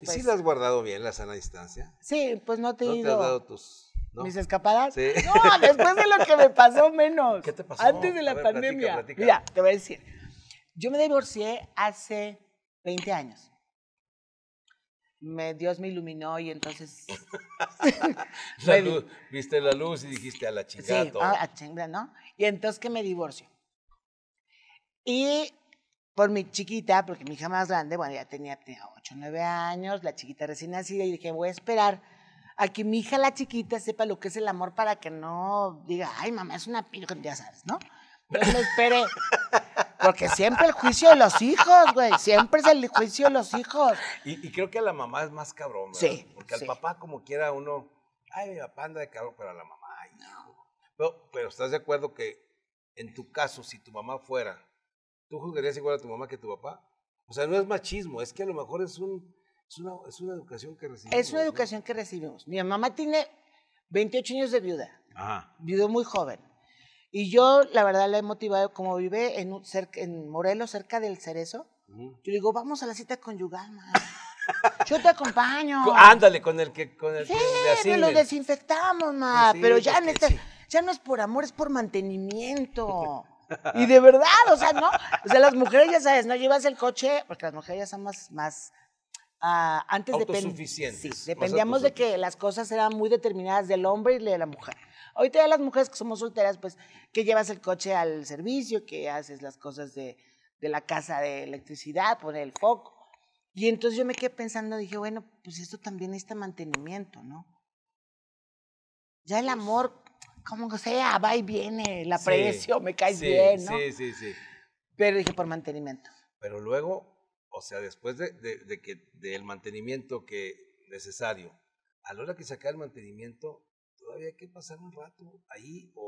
¿Y si pues la has guardado bien la sana distancia? Sí, pues no te he ¿No te has dado tus mis escapadas? Sí. No, después de lo que me pasó menos. ¿Qué te pasó? Antes de la pandemia. Platica, Mira, te voy a decir. Yo me divorcié hace 20 años. Dios me iluminó y entonces. la luz, viste la luz y dijiste a la chingada. Sí, a, a chingada, ¿no? Y entonces que me divorcio. Y por mi chiquita, porque mi hija más grande, bueno, ya tenía, tenía 8, 9 años, la chiquita recién nacida, y dije, voy a esperar a que mi hija, la chiquita, sepa lo que es el amor para que no diga, ay, mamá, es una pila, ya sabes, ¿no? Pero me espere. porque siempre el juicio de los hijos, güey, siempre es el juicio de los hijos. Y, creo que a la mamá es más cabrón, ¿verdad? Sí. Porque al papá, como quiera uno, ay, mi papá anda de cabrón, pero a la mamá, ay, hijo. Pero, pero estás de acuerdo que en tu caso, si tu mamá fuera ¿Tú juzgarías igual a tu mamá que a tu papá? O sea, no es machismo, es que a lo mejor es, un, es, una, es una educación que recibimos. Es una educación que recibimos. Mi mamá tiene 28 años de viuda. Ajá. Viuda muy joven. Y yo, la verdad, la he motivado, como vive en, cerca, en Morelos, cerca del Cerezo, yo le digo, vamos a la cita conyugal, mamá. Yo te acompaño. Ándale, con el que. Con el sí, me lo desinfectamos, mamá. pero ya, ya no es por amor, es por mantenimiento. Y de verdad, o sea, ¿no? O sea, las mujeres ya sabes, ¿no? Llevas el coche, porque las mujeres ya son más, ah, antes autosuficientes. dependíamos de que las cosas eran muy determinadas del hombre y de la mujer. Ahorita ya las mujeres que somos solteras, pues, que llevas el coche al servicio, que haces las cosas de, de la casa de electricidad, poner el foco. Y entonces yo me quedé pensando, dije, bueno, pues esto también necesita mantenimiento, ¿no? Ya el pues amor como que sea, va y viene, la aprecio, me caes bien, ¿no? Sí, sí, sí. Pero dije, por mantenimiento. Pero luego, o sea, después de, que del mantenimiento que necesario, a la hora que saca el mantenimiento, todavía hay que pasar un rato ahí o,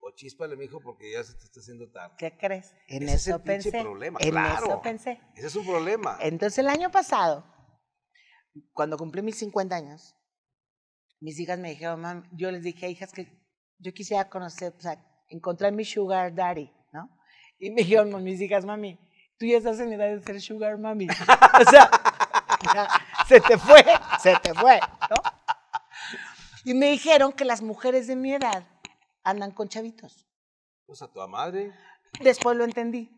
o chispale, mijo, porque ya se te está haciendo tarde. ¿Qué crees? En Ese eso es el pensé. Problema. En eso pensé. Ese es un problema. Entonces, el año pasado, cuando cumplí mis 50 años, mis hijas me dijeron, mam, yo les dije, hijas, que yo quisiera conocer, o sea, encontrar mi sugar daddy, ¿no? Y me dijeron mis hijas, mami, tú ya estás en edad de ser sugar mami. o sea, se te fue, se te fue, ¿no? Y me dijeron que las mujeres de mi edad andan con chavitos. Pues a tu madre. Después lo entendí.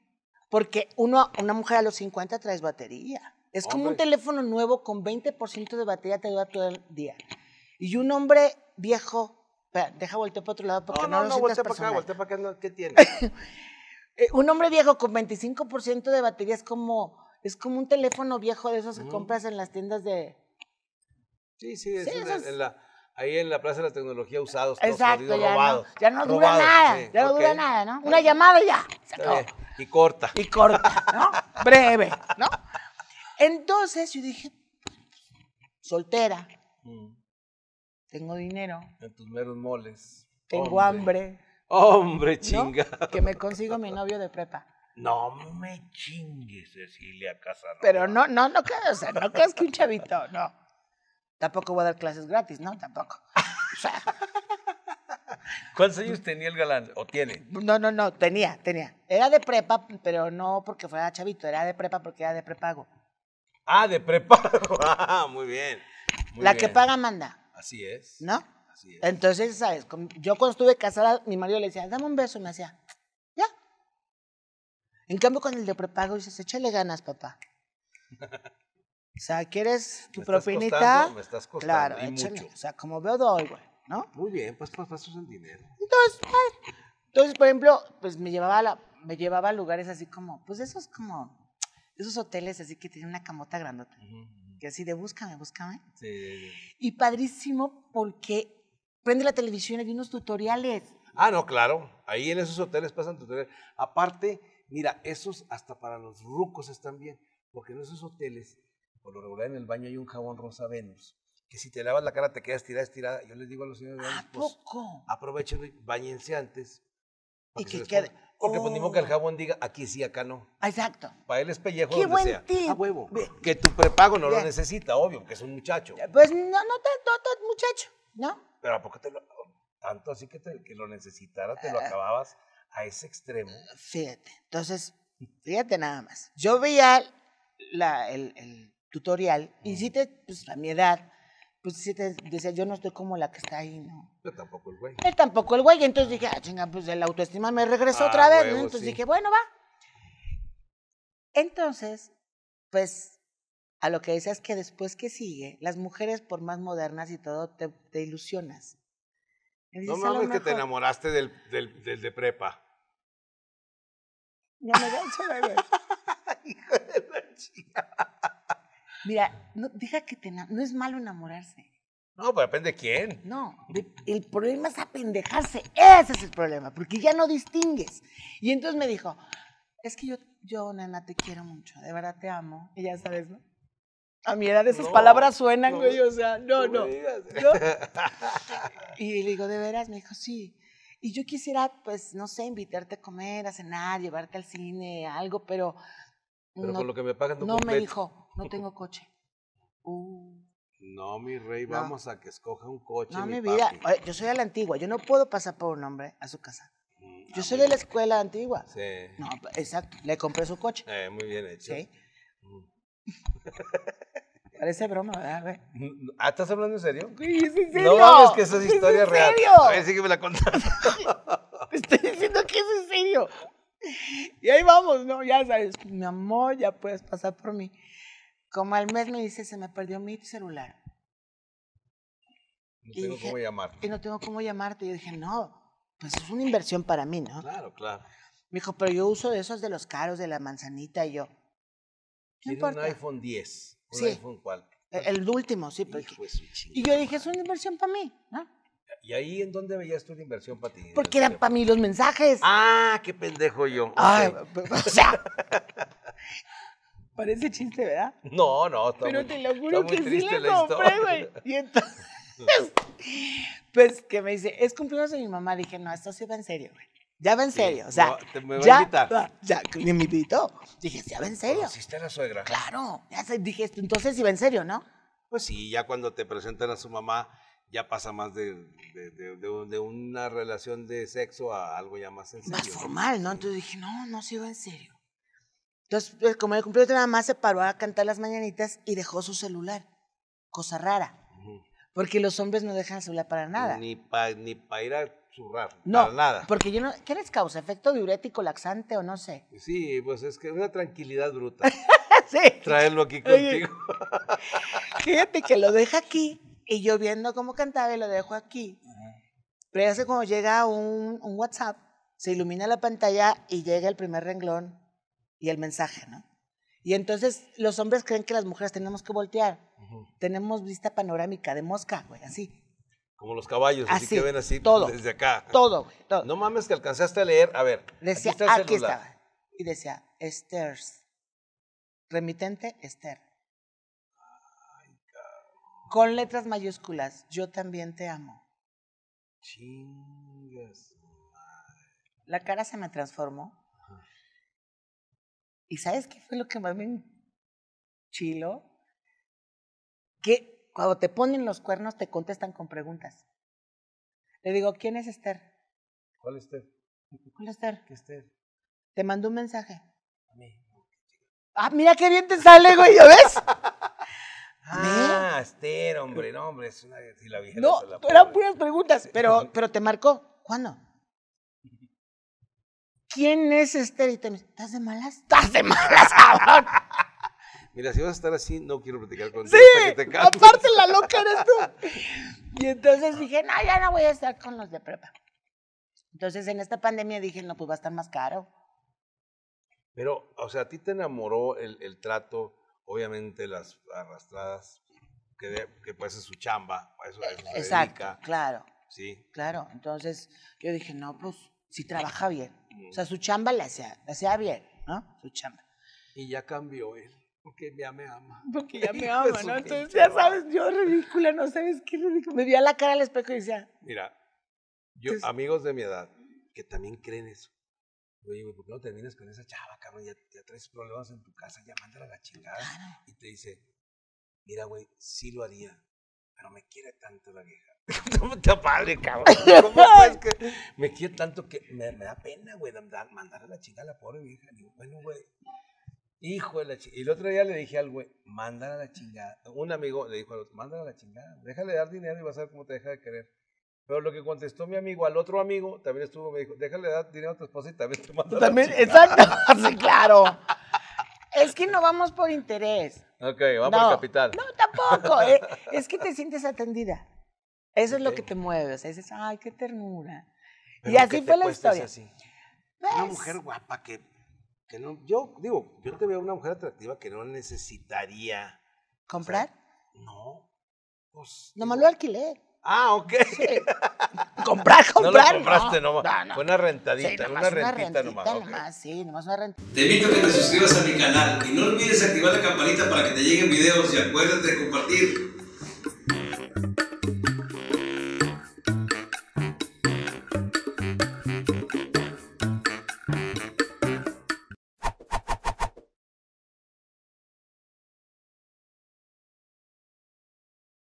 Porque uno, una mujer a los 50 traes batería. Es como un teléfono nuevo con 20% de batería te dura todo el día. Y un hombre viejo, deja volteo para otro lado porque no, no, no, no para acá, volteo para acá, ¿qué tiene? Eh, un hombre viejo con 25% de batería es como, es como un teléfono viejo de esos que compras en las tiendas de... Sí, sí, ahí en la Plaza de la Tecnología usados, Exacto, ya, no, ya no dura nada, ya no dura nada, ¿no? Una llamada y ya, y corta. Y corta, ¿no? Breve, ¿no? Entonces yo dije, soltera, mm tengo dinero. En tus meros moles. Tengo hambre. Hombre, chinga. Que me consigo mi novio de prepa. No me chingues, Cecilia Casanova. Pero no, no, no, o sea, no creas que un chavito, no. Tampoco voy a dar clases gratis, no, tampoco. ¿Cuántos años tenía el galán? ¿O tiene? No, no, no, tenía, tenía. Era de prepa, pero no porque fuera chavito, era de prepa porque era de prepago. Ah, de prepago. Ah, muy bien. la que paga manda. Así es. ¿No? Así es. Entonces, ¿sabes? Yo cuando estuve casada, mi marido le decía, dame un beso, y me hacía, ya. En cambio, con el de prepago dices, échale ganas, papá. O sea, ¿quieres tu me propinita? me estás costando, claro, échale. O sea, como veo doy, güey, ¿no? Muy bien, pues pues usar pues, el dinero. Entonces, entonces, por ejemplo, pues me llevaba a la, me llevaba lugares así como, pues esos como, esos hoteles así que tienen una camota grandota que así de búscame, búscame. Sí, sí, Y padrísimo porque prende la televisión y hay unos tutoriales. Ah, no, claro. Ahí en esos hoteles pasan tutoriales. Aparte, mira, esos hasta para los rucos están bien, porque en esos hoteles, por lo regular en el baño hay un jabón rosa Venus, que si te lavas la cara te quedas tirada, estirada. Yo les digo a los señores, pues, poco? aprovechen, bañense antes. Y que quede, porque ponimos pues, que el oh. jabón diga aquí sí, acá no. Exacto. Para él es pellejo Qué donde buen sea. A huevo. Que tu prepago no lo necesita, obvio, que es un muchacho. Pues no, no tanto, no, muchacho, ¿no? Pero ¿a poco te lo, tanto así que, que lo necesitara, te lo ah. acababas a ese extremo? Ah, fíjate, entonces, fíjate nada más. Yo veía el, tutorial, y si te, pues a mi edad, pues sí te decía, yo no estoy como la que está ahí, ¿no? Yo tampoco el güey. Él tampoco el güey. Y entonces dije, ah, chinga, pues el autoestima me regresó ah, otra vez. ¿no? Entonces dije, bueno, va. Entonces, pues, a lo que dices que después que sigue, las mujeres, por más modernas y todo, te, ilusionas. Dices, no que te enamoraste del, del, de prepa. No me da Hijo de la chica. Mira, no, deja que te no es malo enamorarse. No, pero depende de quién. No, el problema es apendejarse. Ese es el problema, porque ya no distingues. Y entonces me dijo, es que yo, yo, nana, te quiero mucho, de verdad te amo. Y ya sabes, ¿no? A mi edad esas palabras suenan, güey, o sea, no, no. ¿no? y le digo, ¿de veras? Me dijo, sí. Y yo quisiera, pues, no sé, invitarte a comer, a cenar, llevarte al cine, algo, pero pero no, lo que me pagan No me dijo, no tengo coche. Uh. No, mi rey, vamos a que escoja un coche. No, mi, vida, yo soy de la antigua, yo no puedo pasar por un hombre a su casa. Mm, yo soy de la escuela antigua. Sí. No, exacto, le compré su coche. Eh, muy bien hecho. Sí. Mm. Parece broma, ¿verdad? ¿Ah, ¿Estás hablando en serio? Sí, es en serio. No mames, que esa es historia ¿Es en real. Serio? A ver, sí que me la contaste. Te estoy diciendo que es en serio. Y ahí vamos, ¿no? Ya sabes, mi amor, ya puedes pasar por mí. Como al mes me dice, se me perdió mi celular. No tengo cómo llamarte. Y no tengo cómo llamarte. Y yo dije, no, pues es una inversión para mí, ¿no? Claro, claro. Me dijo, pero yo uso de esos de los caros, de la manzanita, y yo. Tiene importa? un iPhone 10, un iPhone cuál. El, último, sí. Pues y yo dije, es una inversión para mí, ¿no? ¿Y ahí en dónde veías tú la inversión para ti? Porque eran para mí los mensajes. Ah, qué pendejo yo. Ay, o sea. Parece chiste, ¿verdad? No, no, Pero te lo juro que sí le compré, güey. Y entonces, pues que me dice, es cumpleaños de mi mamá. dije, no, esto sí va en serio, güey. Ya va en serio, o sea. te me va ya, Ya, ya, me invitó. Dije, ya va en serio. Ah, sí, a la suegra? Claro. Ya, dije, entonces sí va en serio, ¿no? Pues sí, ya cuando te presentan a su mamá ya pasa más de, de, una relación de sexo a algo ya más serio. Más formal, ¿no? Entonces dije, no, no se en serio. Entonces, pues, como el cumpleaños de la mamá, se paró a cantar las mañanitas y dejó su celular. Cosa rara. Porque los hombres no dejan el celular para nada. Ni para ni ir a zurrar, no, para nada. Porque yo no. ¿Qué les causa? ¿Efecto diurético, laxante o no sé? Sí, pues es que una tranquilidad bruta. sí. Traerlo aquí contigo. Fíjate que lo deja aquí y yo viendo cómo cantaba y lo dejo aquí. Pero ya sé cuando llega un, un, WhatsApp, se ilumina la pantalla y llega el primer renglón y el mensaje, ¿no? Y entonces los hombres creen que las mujeres tenemos que voltear. Tenemos vista panorámica de mosca, güey, así. Como los caballos, así, que ven así todo, desde acá. Todo, güey, todo. No mames que alcanzaste a leer, a ver. Decía, aquí, estaba. Y decía, Esters. Remitente, Esther con letras mayúsculas, yo también te amo. Chingas. La cara se me transformó. ¿Y sabes qué fue lo que más me chilo? Que cuando te ponen los cuernos te contestan con preguntas. Le digo, ¿quién es Esther? ¿Cuál Esther? ¿Cuál Esther? ¿Qué Esther? Te mandó un mensaje. A mí. Ah, mira qué bien te sale, güey, ¿ya ves? Ah, Esther, hombre, no, hombre, es una, si la vieja No, eran puras preguntas, pero, pero te marcó. ¿Cuándo? ¿Quién es Esther? Y te me ¿estás de malas? ¡Estás de malas, cabrón! Mira, si vas a estar así, no quiero platicar contigo. Sí, aparte la loca eres tú. Y entonces dije, no, ya no voy a estar con los de prepa. Entonces en esta pandemia dije, no, pues va a estar más caro. Pero, o sea, a ti te enamoró el, el trato, obviamente las arrastradas, que, puede que pues su chamba, eso, es eso Exacto, claro. Sí. Claro, entonces yo dije, no, pues si trabaja bien. O sea, su chamba la hacía, la bien, ¿no? Su chamba. Y ya cambió él. Porque ya me ama. Porque ya me ama, ¿no? Entonces, ya sabes, yo ridícula, no sabes qué le digo. Me a la cara al espejo y decía. Mira, yo, amigos de mi edad, que también creen eso. Yo digo, ¿por qué no terminas con esa chava, cabrón? Ya, ya, traes problemas en tu casa, ya mándala a la chingada. Y te dice, mira, güey, sí lo haría, pero me quiere tanto la vieja. te padre, cabrón. ¿Cómo es que me quiere tanto que me, da pena, güey, mandar a la chingada a la pobre vieja? Digo, bueno, güey, hijo de la chingada. Y el otro día le dije al güey, manda a la chingada. Un amigo le dijo al otro, mándala a la chingada, déjale dar dinero y vas a ver cómo te deja de querer. Pero lo que contestó mi amigo al otro amigo también estuvo, me dijo, déjale dar dinero a tu esposa y también te manda. También, la exacto, sí, claro. Es que no vamos por interés. Ok, vamos no, por capital. No, tampoco. Eh. Es, que te sientes atendida. Eso es lo que te mueve. O sea, dices, ay, qué ternura. y así fue la historia. Pues una mujer guapa que, que no. Yo digo, yo te veo una mujer atractiva que no necesitaría. ¿Comprar? no. Pues, Nomás lo alquilé. Ah, ok. Comprar, comprar. No lo compraste no. nomás. No, Fue una rentadita, una, rentita, nomás. Sí, nomás una rentita. Te invito a que te suscribas a mi canal y no olvides activar la campanita para que te lleguen videos y acuérdate de compartir.